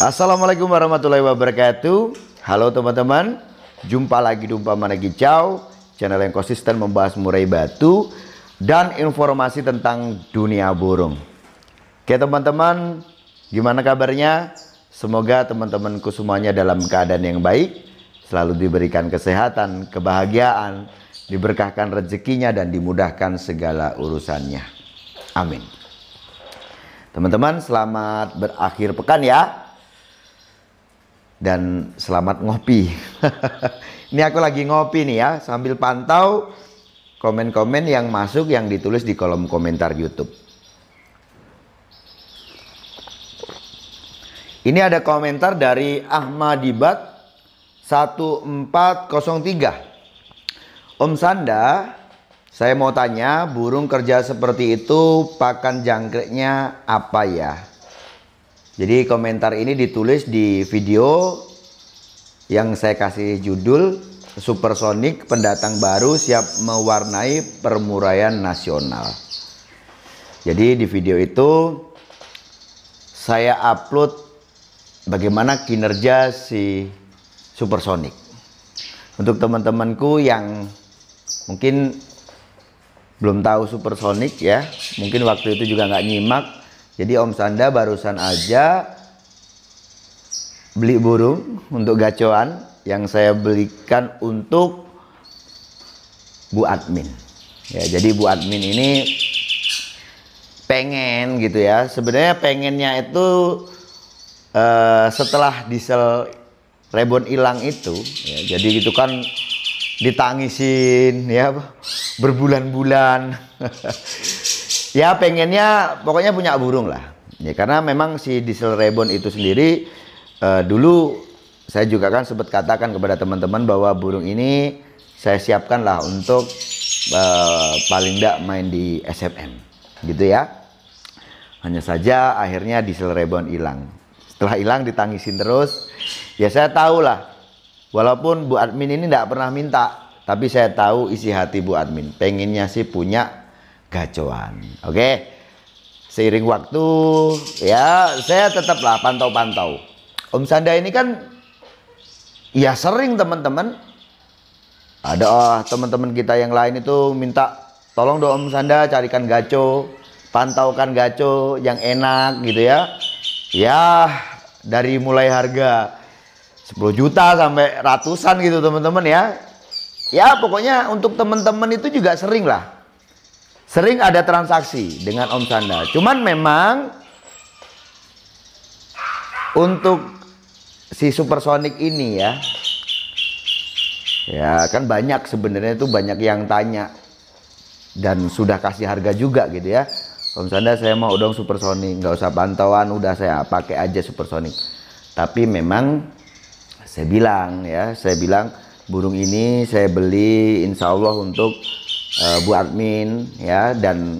Assalamualaikum warahmatullahi wabarakatuh. Halo teman-teman, jumpa lagi di Umpamana Gicau, channel yang konsisten membahas murai batu dan informasi tentang dunia burung. Oke teman-teman, gimana kabarnya? Semoga teman-temanku semuanya dalam keadaan yang baik, selalu diberikan kesehatan, kebahagiaan, diberkahkan rezekinya dan dimudahkan segala urusannya. Amin. Teman-teman, selamat berakhir pekan ya dan selamat ngopi. ini aku lagi ngopi nih ya, sambil pantau komen-komen yang masuk yang ditulis di kolom komentar YouTube. Ini ada komentar dari Ahmadibat 1403. Om Sanda, saya mau tanya, burung kerja seperti itu pakan jangkriknya apa ya? Jadi komentar ini ditulis di video yang saya kasih judul Supersonic pendatang baru siap mewarnai Permurayan nasional. Jadi di video itu saya upload bagaimana kinerja si Supersonic. Untuk teman-temanku yang mungkin belum tahu Supersonic ya, mungkin waktu itu juga nggak nyimak, jadi Om Sanda barusan aja beli burung untuk gacoan yang saya belikan untuk Bu Admin. Ya, jadi Bu Admin ini pengen gitu ya. Sebenarnya pengennya itu uh, setelah diesel rebon hilang itu, ya, jadi gitu kan ditangisin ya berbulan-bulan ya pengennya pokoknya punya burung lah ya karena memang si diesel rebon itu sendiri uh, dulu saya juga kan sempat katakan kepada teman-teman bahwa burung ini saya siapkan lah untuk uh, paling tidak main di SMM gitu ya hanya saja akhirnya diesel rebon hilang setelah hilang ditangisin terus ya saya tahu lah walaupun Bu Admin ini tidak pernah minta tapi saya tahu isi hati Bu Admin pengennya sih punya gacoan. Oke. Seiring waktu ya saya tetaplah pantau-pantau. Om Sanda ini kan ya sering teman-teman ada ah, teman-teman kita yang lain itu minta tolong dong Om Sanda carikan gaco, pantaukan gaco yang enak gitu ya. Ya dari mulai harga 10 juta sampai ratusan gitu teman-teman ya. Ya pokoknya untuk teman-teman itu juga sering lah Sering ada transaksi dengan Om Sanda. Cuman memang untuk si supersonik ini ya. Ya, kan banyak sebenarnya itu banyak yang tanya dan sudah kasih harga juga gitu ya. Om Sanda saya mau dong supersonik, nggak usah pantauan, udah saya pakai aja supersonik. Tapi memang saya bilang ya, saya bilang burung ini saya beli insya Allah untuk uh, Bu Admin ya dan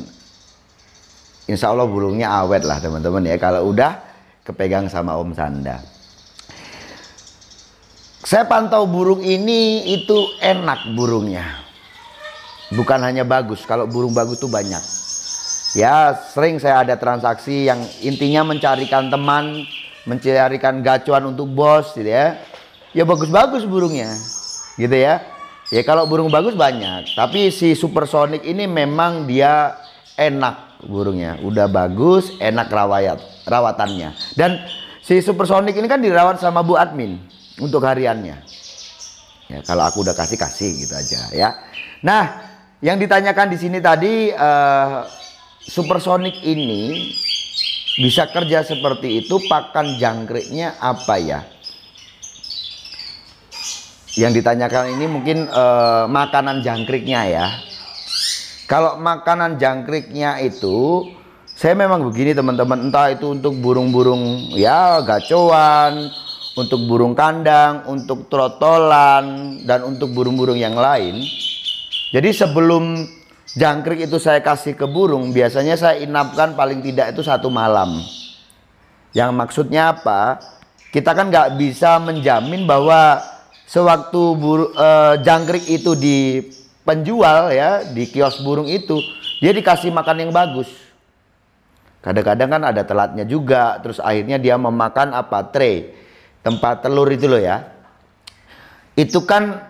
insya Allah burungnya awet lah teman-teman ya kalau udah kepegang sama Om Sanda. Saya pantau burung ini itu enak burungnya. Bukan hanya bagus, kalau burung bagus tuh banyak. Ya, sering saya ada transaksi yang intinya mencarikan teman, mencarikan gacuan untuk bos gitu ya. Ya bagus-bagus burungnya. Gitu ya. Ya kalau burung bagus banyak, tapi si supersonik ini memang dia enak burungnya, udah bagus, enak rawat rawatannya. Dan si supersonik ini kan dirawat sama Bu admin untuk hariannya. Ya kalau aku udah kasih kasih gitu aja ya. Nah, yang ditanyakan di sini tadi uh, eh, supersonik ini bisa kerja seperti itu pakan jangkriknya apa ya? yang ditanyakan ini mungkin uh, makanan jangkriknya ya. Kalau makanan jangkriknya itu saya memang begini teman-teman, entah itu untuk burung-burung ya gacoan, untuk burung kandang, untuk trotolan dan untuk burung-burung yang lain. Jadi sebelum jangkrik itu saya kasih ke burung, biasanya saya inapkan paling tidak itu satu malam. Yang maksudnya apa? Kita kan nggak bisa menjamin bahwa sewaktu buru, uh, eh, jangkrik itu di penjual ya di kios burung itu dia dikasih makan yang bagus. Kadang-kadang kan ada telatnya juga, terus akhirnya dia memakan apa tray tempat telur itu loh ya. Itu kan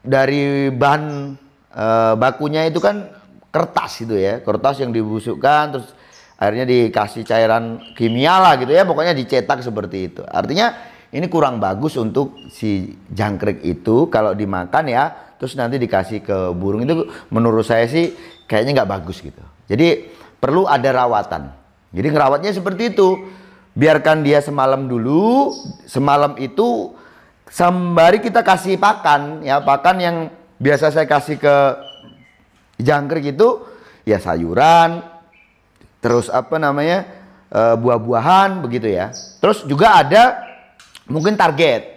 dari bahan e, bakunya itu kan kertas itu ya, kertas yang dibusukkan terus akhirnya dikasih cairan kimia lah gitu ya, pokoknya dicetak seperti itu. Artinya ini kurang bagus untuk si jangkrik itu kalau dimakan ya, terus nanti dikasih ke burung itu menurut saya sih kayaknya nggak bagus gitu. Jadi perlu ada rawatan. Jadi ngerawatnya seperti itu. Biarkan dia semalam dulu, semalam itu sembari kita kasih pakan ya, pakan yang biasa saya kasih ke jangkrik itu ya sayuran, terus apa namanya? Eh, buah-buahan begitu ya. Terus juga ada mungkin target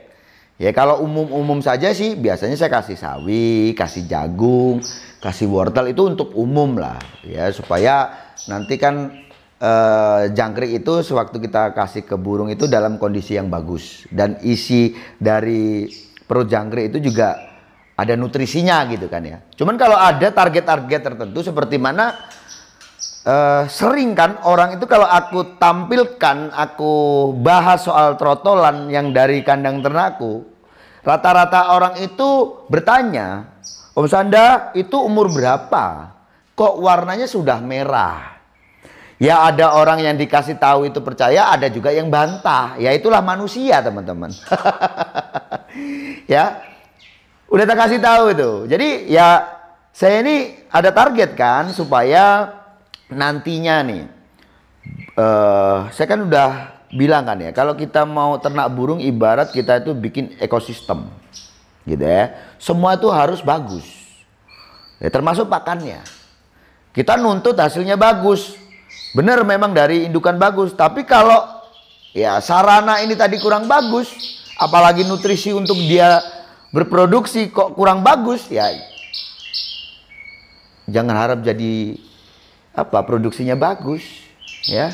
Ya kalau umum-umum saja sih biasanya saya kasih sawi, kasih jagung, kasih wortel itu untuk umum lah ya supaya nanti kan eh, jangkrik itu sewaktu kita kasih ke burung itu dalam kondisi yang bagus dan isi dari perut jangkrik itu juga ada nutrisinya gitu kan ya. Cuman kalau ada target-target tertentu seperti mana Eh, sering kan orang itu kalau aku tampilkan, aku bahas soal trotolan yang dari kandang ternakku, rata-rata orang itu bertanya, Om Sanda itu umur berapa? Kok warnanya sudah merah? Ya ada orang yang dikasih tahu itu percaya, ada juga yang bantah. Ya itulah manusia teman-teman. ya, udah tak kasih tahu itu. Jadi ya saya ini ada target kan supaya nantinya nih uh, saya kan udah bilang kan ya kalau kita mau ternak burung ibarat kita itu bikin ekosistem gitu ya semua itu harus bagus ya, termasuk pakannya kita nuntut hasilnya bagus bener memang dari indukan bagus tapi kalau ya sarana ini tadi kurang bagus apalagi nutrisi untuk dia berproduksi kok kurang bagus ya jangan harap jadi apa produksinya bagus ya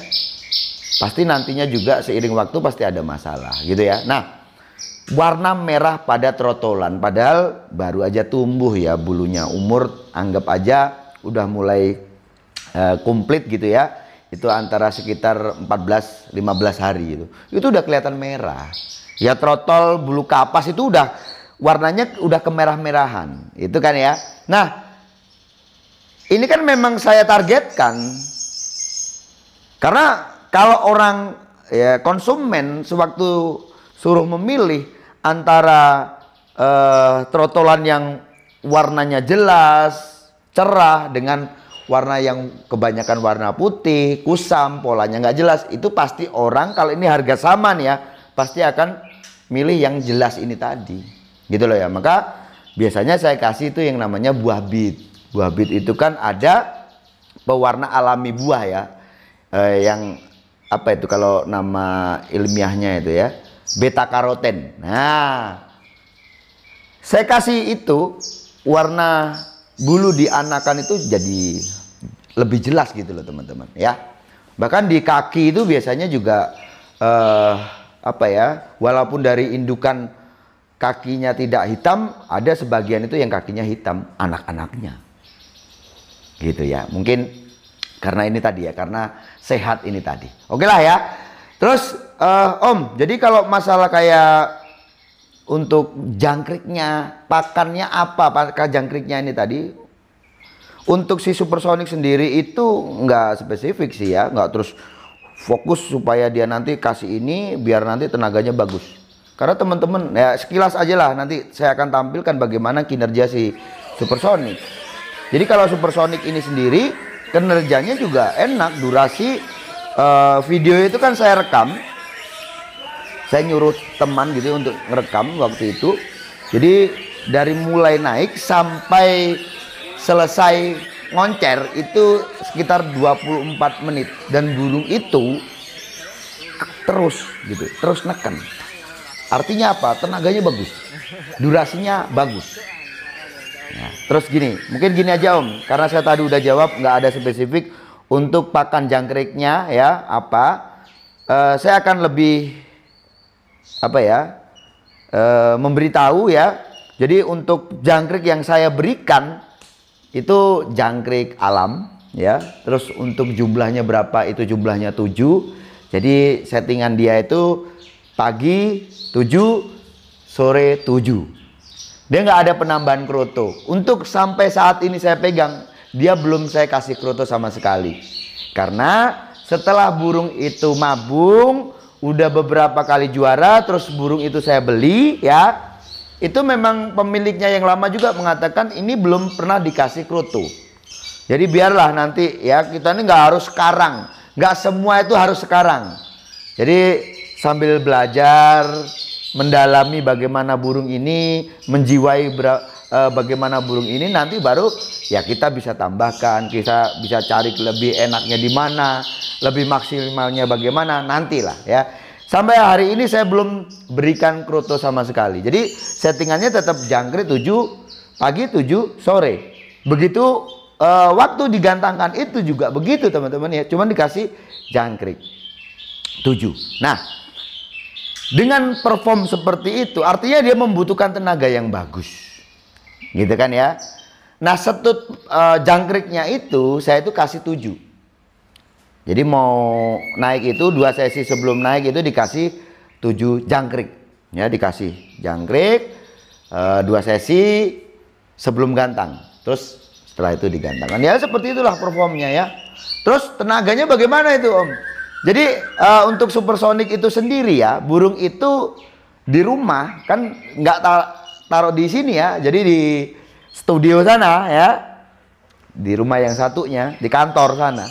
pasti nantinya juga seiring waktu pasti ada masalah gitu ya nah warna merah pada trotolan padahal baru aja tumbuh ya bulunya umur anggap aja udah mulai uh, komplit gitu ya itu antara sekitar 14-15 hari itu itu udah kelihatan merah ya trotol bulu kapas itu udah warnanya udah kemerah-merahan itu kan ya nah ini kan memang saya targetkan. Karena kalau orang ya konsumen sewaktu suruh memilih antara uh, trotolan yang warnanya jelas, cerah dengan warna yang kebanyakan warna putih, kusam, polanya nggak jelas, itu pasti orang kalau ini harga sama nih ya, pasti akan milih yang jelas ini tadi. Gitu loh ya. Maka biasanya saya kasih itu yang namanya buah bit buah bit itu kan ada pewarna alami buah ya eh, yang apa itu kalau nama ilmiahnya itu ya beta karoten nah saya kasih itu warna bulu di anakan itu jadi lebih jelas gitu loh teman-teman ya bahkan di kaki itu biasanya juga eh, apa ya walaupun dari indukan kakinya tidak hitam ada sebagian itu yang kakinya hitam anak-anaknya gitu ya mungkin karena ini tadi ya karena sehat ini tadi oke lah ya terus uh, om jadi kalau masalah kayak untuk jangkriknya pakannya apa pakai jangkriknya ini tadi untuk si supersonik sendiri itu nggak spesifik sih ya nggak terus fokus supaya dia nanti kasih ini biar nanti tenaganya bagus karena teman-teman ya sekilas aja lah nanti saya akan tampilkan bagaimana kinerja si supersonik jadi kalau supersonik ini sendiri kinerjanya juga enak, durasi uh, video itu kan saya rekam. Saya nyuruh teman gitu untuk ngerekam waktu itu. Jadi dari mulai naik sampai selesai ngoncer itu sekitar 24 menit dan burung itu terus gitu, terus neken. Artinya apa? Tenaganya bagus. Durasinya bagus. Ya. Terus gini, mungkin gini aja Om, karena saya tadi udah jawab nggak ada spesifik untuk pakan jangkriknya ya apa. Uh, saya akan lebih apa ya uh, memberitahu ya. Jadi untuk jangkrik yang saya berikan itu jangkrik alam ya. Terus untuk jumlahnya berapa itu jumlahnya 7. Jadi settingan dia itu pagi 7, sore 7 dia nggak ada penambahan kroto. Untuk sampai saat ini saya pegang, dia belum saya kasih kroto sama sekali. Karena setelah burung itu mabung, udah beberapa kali juara, terus burung itu saya beli, ya. Itu memang pemiliknya yang lama juga mengatakan ini belum pernah dikasih kroto. Jadi biarlah nanti ya kita ini nggak harus sekarang, nggak semua itu harus sekarang. Jadi sambil belajar mendalami bagaimana burung ini menjiwai eh, bagaimana burung ini nanti baru ya kita bisa tambahkan kita bisa cari lebih enaknya di mana lebih maksimalnya bagaimana nantilah ya sampai hari ini saya belum berikan kroto sama sekali jadi settingannya tetap jangkrik 7 pagi 7 sore begitu uh, waktu digantangkan itu juga begitu teman-teman ya cuman dikasih jangkrik 7 nah dengan perform seperti itu, artinya dia membutuhkan tenaga yang bagus. Gitu kan ya. Nah, setut uh, jangkriknya itu saya itu kasih 7. Jadi mau naik itu dua sesi sebelum naik itu dikasih 7 jangkrik. Ya, dikasih jangkrik uh, dua sesi sebelum gantang. Terus setelah itu digantangkan. Ya, seperti itulah performnya ya. Terus tenaganya bagaimana itu, Om? Jadi uh, untuk supersonik itu sendiri ya, burung itu di rumah kan nggak tar taruh di sini ya, jadi di studio sana ya, di rumah yang satunya, di kantor sana.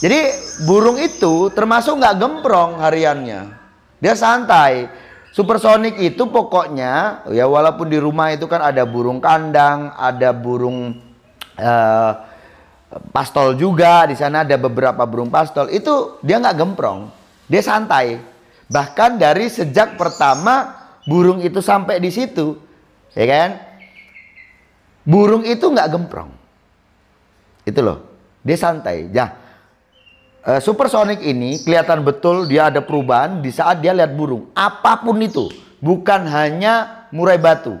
Jadi burung itu termasuk nggak gemprong hariannya, dia santai. Supersonik itu pokoknya ya walaupun di rumah itu kan ada burung kandang, ada burung uh, pastol juga di sana ada beberapa burung pastol itu dia nggak gemprong dia santai bahkan dari sejak pertama burung itu sampai di situ ya kan burung itu nggak gemprong itu loh dia santai ya nah, ini kelihatan betul dia ada perubahan di saat dia lihat burung apapun itu bukan hanya murai batu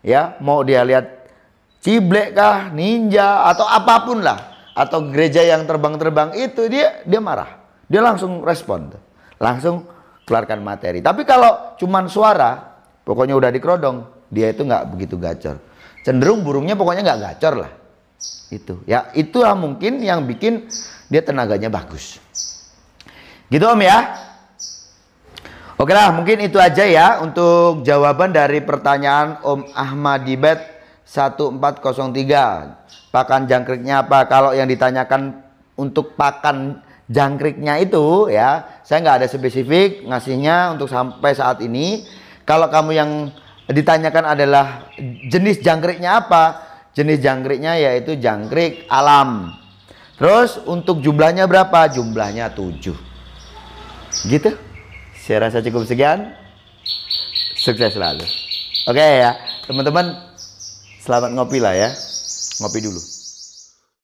ya mau dia lihat ciblek kah, ninja atau apapun lah atau gereja yang terbang-terbang itu dia dia marah. Dia langsung respon. Langsung keluarkan materi. Tapi kalau cuman suara, pokoknya udah dikerodong, dia itu nggak begitu gacor. Cenderung burungnya pokoknya nggak gacor lah. Itu. Ya, itulah mungkin yang bikin dia tenaganya bagus. Gitu Om ya. Oke lah, mungkin itu aja ya untuk jawaban dari pertanyaan Om Ahmad Dibet 1403. Pakan jangkriknya apa? Kalau yang ditanyakan untuk pakan jangkriknya itu ya, saya nggak ada spesifik ngasihnya untuk sampai saat ini. Kalau kamu yang ditanyakan adalah jenis jangkriknya apa? Jenis jangkriknya yaitu jangkrik alam. Terus untuk jumlahnya berapa? Jumlahnya 7. Gitu. Saya rasa cukup sekian. Sukses selalu. Oke okay, ya, teman-teman. Selamat ngopi lah ya. Ngopi dulu.